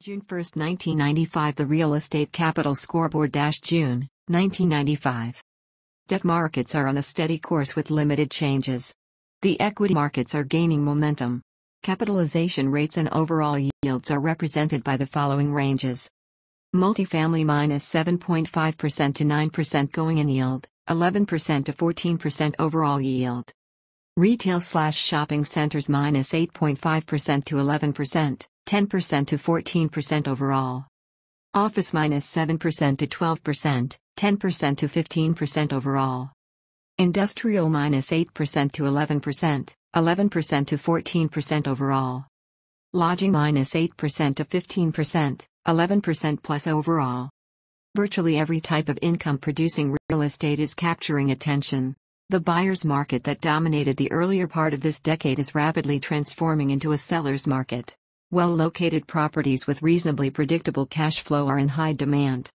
June 1, 1995 The Real Estate Capital Scoreboard June, 1995. Debt markets are on a steady course with limited changes. The equity markets are gaining momentum. Capitalization rates and overall yields are represented by the following ranges. Multifamily minus 7.5% to 9% going in yield, 11% to 14% overall yield. Retail slash shopping centers minus 8.5% to 11%. 10% to 14% overall. Office minus 7% to 12%, 10% to 15% overall. Industrial minus 8% to 11%, 11% to 14% overall. Lodging minus 8% to 15%, 11% plus overall. Virtually every type of income producing real estate is capturing attention. The buyer's market that dominated the earlier part of this decade is rapidly transforming into a seller's market. Well-located properties with reasonably predictable cash flow are in high demand.